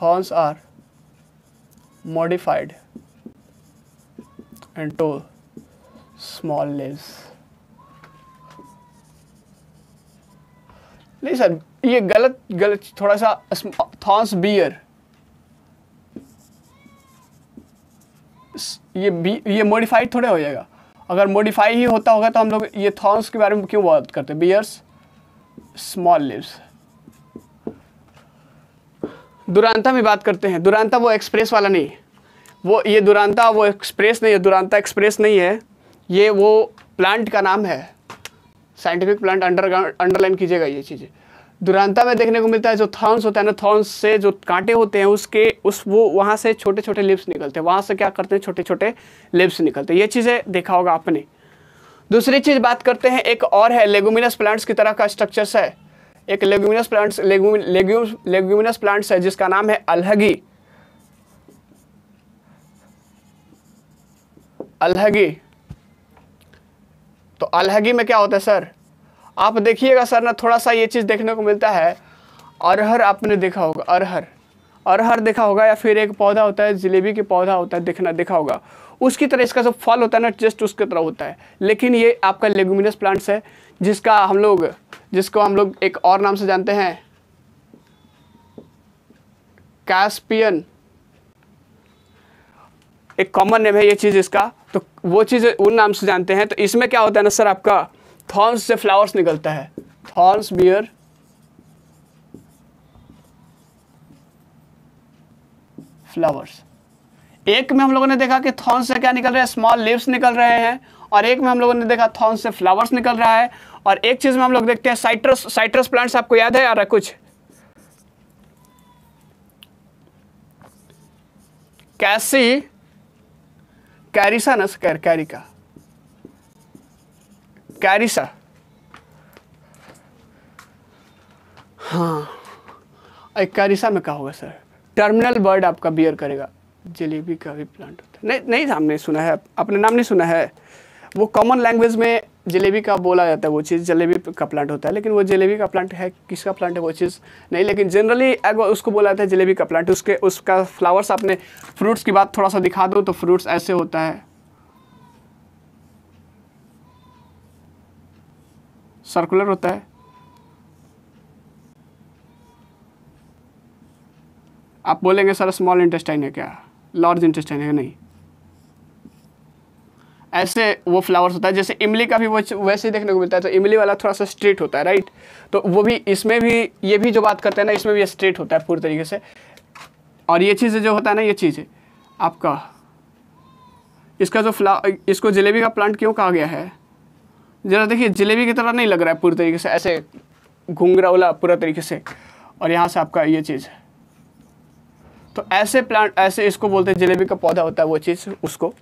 thorns are modified into small leaves. नहीं सर ये गलत गलत थोड़ा सा थॉन्स बियर ये बी ये मॉडिफाइड थोड़े हो जाएगा अगर मॉडिफाई ही होता होगा तो हम लोग ये थॉन्स के बारे में क्यों बात करते बियर्स स्मॉल लिव्स दुरांता में बात करते हैं दुरांता वो एक्सप्रेस वाला नहीं वो ये दुरांता वो एक्सप्रेस नहीं है दुरानता एक्सप्रेस नहीं है ये वो प्लांट का नाम है साइंटिफिक प्लांट अंडरग्राउंड अंडरलाइन कीजिएगा ये चीज़ें दुरानता में देखने को मिलता है जो थॉर्न्स होता है ना थॉर्न्स से जो कांटे होते हैं उसके उस वो वहाँ से छोटे छोटे लिप्स निकलते हैं वहाँ से क्या करते हैं छोटे छोटे लिप्स निकलते हैं ये चीज़ें देखा होगा आपने दूसरी चीज़ बात करते हैं एक और है लेगोमिनस प्लांट्स की तरह का स्ट्रक्चर्स है एक लेग्यूमिनस प्लांट्स लेग्यूमिनस प्लांट्स है जिसका नाम है अलहगी अलहगी तो अलहगी में क्या होता है सर आप देखिएगा सर ना थोड़ा सा ये चीज़ देखने को मिलता है अरहर आपने देखा होगा अरहर अरहर देखा होगा या फिर एक पौधा होता है जिलेबी के पौधा होता है देखना देखा होगा उसकी तरह इसका जो फल होता है ना जस्ट उसकी तरह होता है लेकिन ये आपका लेगुमिनस प्लांट्स है जिसका हम लोग जिसको हम लोग एक और नाम से जानते हैं कैस्पियन एक कॉमन नेम है ये चीज़ इसका तो वो चीज़ उन नाम से जानते हैं तो इसमें क्या होता है ना सर आपका थॉर्न्स से फ्लावर्स निकलता है थॉर्न्स बियर फ्लावर्स एक में हम लोगों ने देखा कि थॉर्न से क्या निकल रहा है स्मॉल लिप्स निकल रहे हैं और एक में हम लोगों ने देखा थॉर्न से फ्लावर्स निकल रहा है और एक चीज़ में हम लोग देखते हैं साइट्रस साइट्रस प्लांट्स आपको याद है यार कुछ कैसी कैरिसा ना कैर कैरिका कैरिसा हाँ एक कैरिसा में कहा होगा सर टर्मिनल बर्ड आपका बियर करेगा जलेबी का भी प्लांट होता है नहीं नहीं हमने सुना है आपने नाम नहीं सुना है वो कॉमन लैंग्वेज में जलेबी का बोला जाता है वो चीज़ जलेबी का प्लांट होता है लेकिन वो जलेबी का प्लांट है किसका प्लांट है वो चीज़ नहीं लेकिन जनरली अगर उसको बोला जाता है जलेबी का प्लांट उसके उसका फ्लावर्स आपने फ्रूट्स की बात थोड़ा सा दिखा दो तो फ्रूट्स ऐसे होता है सर्कुलर होता है आप बोलेंगे सर स्मॉल इंटेस्टाइन है क्या लार्ज इंटेस्टाइन है नहीं ऐसे वो फ्लावर्स होता है जैसे इमली का भी वो वैसे ही देखने को मिलता है तो इमली वाला थोड़ा सा स्ट्रेट होता है राइट तो वो भी इसमें भी ये भी जो बात करते हैं ना इसमें भी स्ट्रेट होता है पूरी तरीके से और ये चीज़ें जो होता है ना ये चीज़ आपका इसका जो फ्ला इसको जलेबी का प्लांट क्यों कहा गया है ज़रा देखिए जलेबी की तरह नहीं लग रहा है पूरी तरीके से ऐसे घुंगरा उला पूरा तरीके से और यहाँ से आपका ये चीज़ तो ऐसे प्लांट ऐसे इसको बोलते हैं जलेबी का पौधा होता है वो चीज़ उसको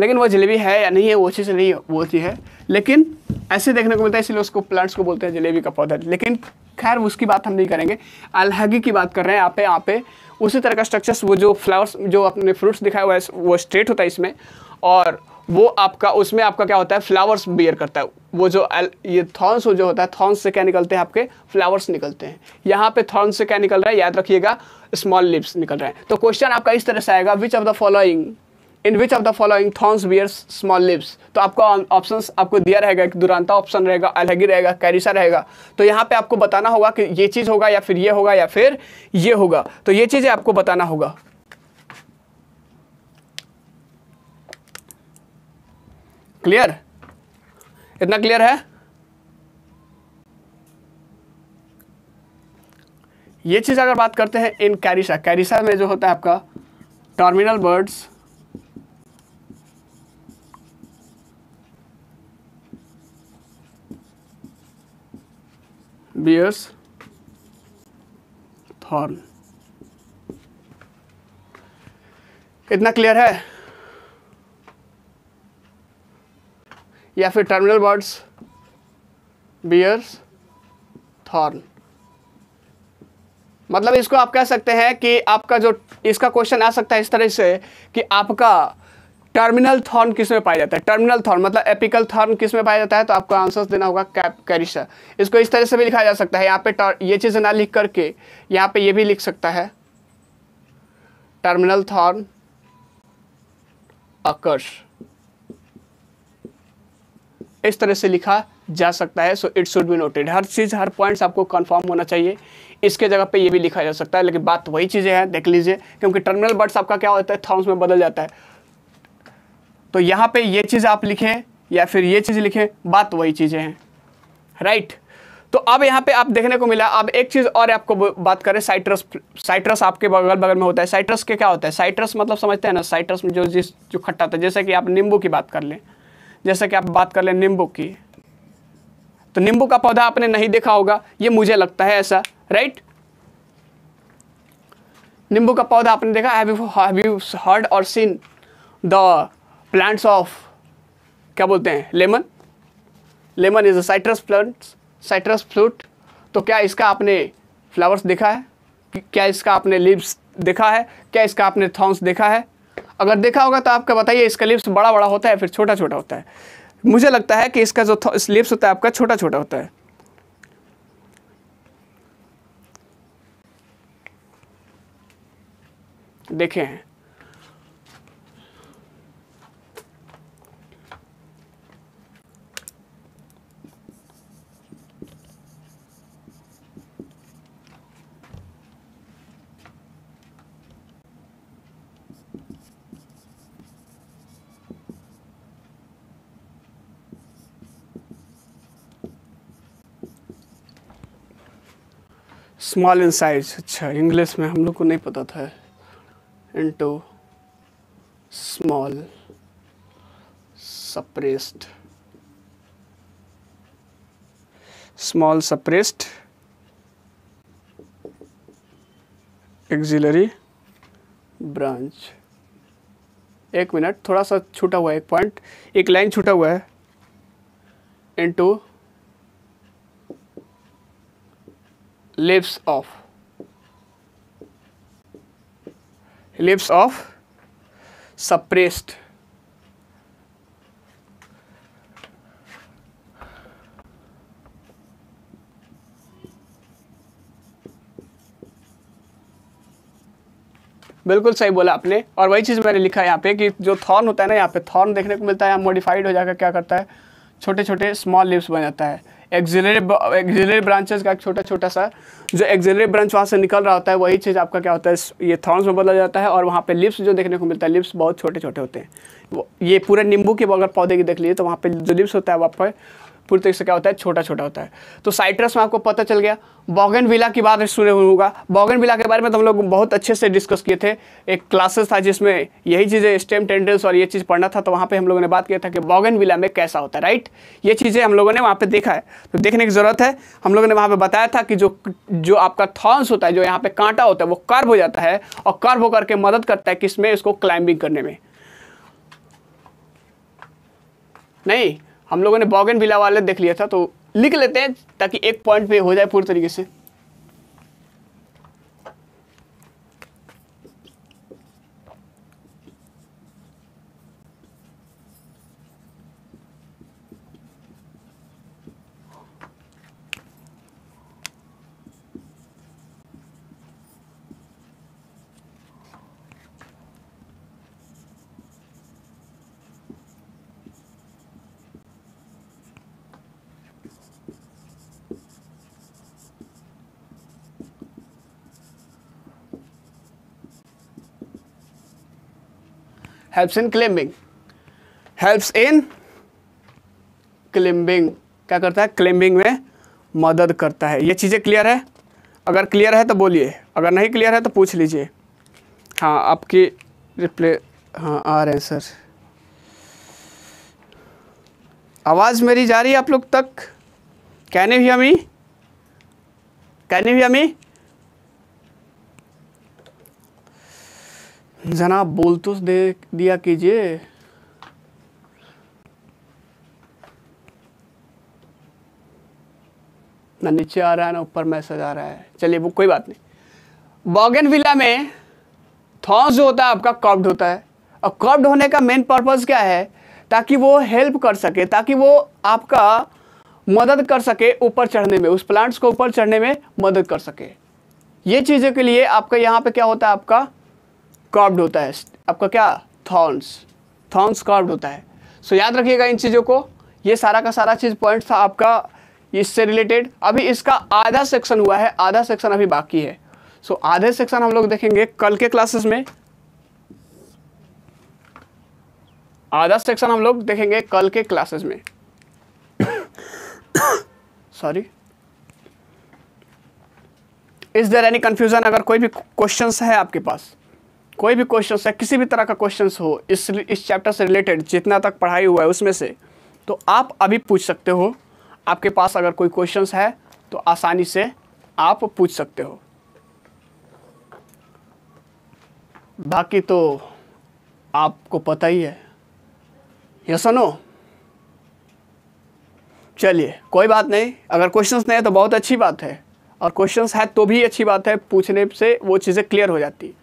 लेकिन वो जलेबी है या नहीं है वो चीज़ नहीं वो चीज़ है लेकिन ऐसे देखने को मिलता है इसलिए उसको प्लांट्स को बोलते हैं जलेबी का पौधा लेकिन खैर उसकी बात हम नहीं करेंगे अलहगी की बात कर रहे हैं आप यहाँ पे उसी तरह का स्ट्रक्चर्स वो जो फ्लावर्स जो अपने फ्रूट्स दिखाया हुआ है वो स्ट्रेट होता है इसमें और वो आपका उसमें आपका क्या होता है फ्लावर्स बियर करता है वो जो ये थॉर्न्स जो होता है थॉर्न्स से क्या निकलते हैं आपके फ्लावर्स निकलते हैं यहाँ पे थॉर्न्स से क्या निकल रहा है याद रखिएगा स्मॉल लिप्स निकल रहे हैं तो क्वेश्चन आपका इस तरह से आएगा which of the following in which of the following thorns bears small lips तो आपको ऑप्शंस आपको दिया रहेगा कि दुरानता ऑप्शन रहेगा अलहगी रहेगा कैरिसा रहेगा तो यहाँ पे आपको बताना होगा कि ये चीज़ होगा या फिर ये होगा या फिर ये होगा तो ये चीज़ें आपको बताना होगा क्लियर इतना क्लियर है ये चीज़ अगर बात करते हैं इन कैरिसा कैरिसा में जो होता है आपका टर्मिनल बर्ड्स bears थॉर्न इतना क्लियर है या फिर टर्मिनल वर्ड्स बियर्स थॉर्न मतलब इसको आप कह सकते हैं कि आपका जो इसका क्वेश्चन आ सकता है इस तरह से कि आपका टर्मिनल थॉर्न किस में पाया जाता है टर्मिनल थॉर्न मतलब एपिकल थॉर्न किस में पाया जाता है तो आपको आंसर देना होगा कैप कैरिशा इसको इस तरह से भी लिखा जा सकता है यहाँ पे ये चीज़ ना लिख करके यहाँ पे ये भी लिख सकता है टर्मिनल थॉर्न अकर्ष इस तरह से लिखा जा सकता है so it should be noted हर चीज़ हर पॉइंट्स आपको कंफर्म होना चाहिए इसके जगह पे ये भी लिखा जा सकता है लेकिन बात वही चीज़ें हैं देख लीजिए क्योंकि टर्मिनल बर्ड्स आपका क्या होता है थॉर्म्स में बदल जाता है तो यहां पे ये चीज़ आप लिखें या फिर ये चीज़ लिखें बात वही चीज़ें हैं राइट तो अब यहां पे आप देखने को मिला अब एक चीज़ और आपको बात करें साइट्रस साइट्रस आपके बगल बगल में होता है साइट्रस के क्या होता है साइट्रस मतलब समझते हैं ना साइट्रस में जो जिस जो खट्टा होता है जैसे कि आप नींबू की बात कर लें जैसे कि आप बात कर लें नींबू की तो नींबू का पौधा आपने नहीं देखा होगा ये मुझे लगता है ऐसा राइट नींबू का पौधा आपने देखा have you have you heard और सीन द प्लांट्स ऑफ क्या बोलते हैं lemon lemon is a citrus plant citrus fruit तो क्या इसका आपने फ्लावर्स देखा है क्या इसका आपने लिप्स देखा है क्या इसका आपने थॉन्स देखा है अगर देखा होगा तो आपका बताइए इसका लिप्स बड़ा बड़ा होता है फिर छोटा छोटा होता है मुझे लगता है कि इसका जो लिप्स होता है आपका छोटा छोटा होता है देखे हैं स्मॉल इन साइज अच्छा इंग्लिश में हम लोग को नहीं पता था into small suppressed small suppressed axillary branch एक मिनट थोड़ा सा छूटा हुआ है एक पॉइंट एक लाइन छूटा हुआ है into lips of lips of suppressed बिल्कुल सही बोला आपने और वही चीज़ मैंने लिखा है यहाँ पे कि जो थॉर्न होता है ना यहाँ पे थॉर्न देखने को मिलता है यहाँ मॉडिफाइड हो जाकर क्या करता है छोटे छोटे स्मॉल लिप्स बन जाता है एक्जिलरी एक्जिलरी ब्रांचेस का एक छोटा छोटा सा जो एक्जिलरी ब्रांच वहाँ से निकल रहा होता है वही चीज़ आपका क्या होता है ये थॉर्न्स में बदला जाता है और वहाँ पे लिप्स जो देखने को मिलता है लिप्स बहुत छोटे छोटे होते हैं ये पूरे नींबू के अगर पौधे की देख लीजिए तो वहाँ पे जो लिप्स होता है वहाँ पर पूरी तरीके से क्या होता है छोटा छोटा होता है तो साइट्रस में आपको पता चल गया बॉगन विला की बात सुने होगा बॉगन विला के बारे में तो हम लोग बहुत अच्छे से डिस्कस किए थे एक क्लासेस था जिसमें यही चीज़ें स्टेम टेंडेंस और ये चीज़ पढ़ना था तो वहाँ पे हम लोगों ने बात किया था कि बॉगन विला में कैसा होता है राइट ये चीज़ें हम लोगों ने वहाँ पर देखा है तो देखने की ज़रूरत है हम लोगों ने वहाँ पर बताया था कि जो जो आपका थॉन्स होता है जो यहाँ पर कांटा होता है वो कर्व हो जाता है और कर्व होकर के मदद करता है किसमें इसको क्लाइंबिंग करने में नहीं हम लोगों ने बॉगन बिला वाले देख लिया था तो लिख लेते हैं ताकि एक पॉइंट पे हो जाए पूरी तरीके से helps in climbing helps in climbing क्या करता है क्लेम्बिंग में मदद करता है ये चीज़ें क्लियर है अगर क्लियर है तो बोलिए अगर नहीं क्लियर है तो पूछ लीजिए हाँ आपकी रिप्ले हाँ आ रहे हैं सर आवाज़ मेरी जा रही है आप लोग तक कहने भी हमी कहने भी हमी जनाब बोल तो दे दिया कीजिए ना नीचे आ रहा है ना ऊपर मैसेज आ रहा है चलिए वो कोई बात नहीं बॉगन विला में थॉस जो होता है आपका कॉप्ड होता है और कॉप्ड होने का मेन पर्पज़ क्या है ताकि वो हेल्प कर सके ताकि वो आपका मदद कर सके ऊपर चढ़ने में उस प्लांट्स को ऊपर चढ़ने में मदद कर सके ये चीज़ों के लिए आपका यहाँ पे क्या होता है आपका कॉर्ब्ड होता है आपका क्या थॉर्न्स थॉर्न्स कॉर्ब्ड होता है सो याद रखिएगा इन चीज़ों को ये सारा का सारा चीज़ पॉइंट था आपका इससे रिलेटेड अभी इसका आधा सेक्शन हुआ है आधा सेक्शन अभी बाकी है सो so, आधे सेक्शन हम लोग देखेंगे कल के क्लासेस में आधा सेक्शन हम लोग देखेंगे कल के क्लासेस में sorry is there any confusion अगर कोई भी क्वेश्चंस है आपके पास कोई भी क्वेश्चन या किसी भी तरह का क्वेश्चन हो इस इस चैप्टर से रिलेटेड जितना तक पढ़ाई हुआ है उसमें से तो आप अभी पूछ सकते हो आपके पास अगर कोई क्वेश्चन है तो आसानी से आप पूछ सकते हो बाकी तो आपको पता ही है ये सुनो चलिए कोई बात नहीं अगर क्वेश्चंस नहीं है तो बहुत अच्छी बात है और क्वेश्चंस है तो भी अच्छी बात है पूछने से वो चीज़ें क्लियर हो जाती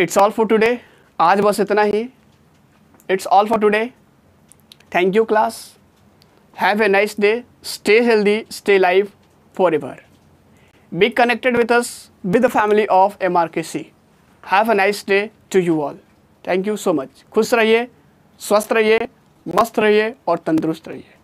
इट्स ऑल फॉर टुडे आज बस इतना ही it's all for today thank you class have a nice day stay healthy stay life forever be connected with us with the family of M R K C have a nice day to you all thank you so much खुश रहिए स्वस्थ रहिए मस्त रहिए और तंदुरुस्त रहिए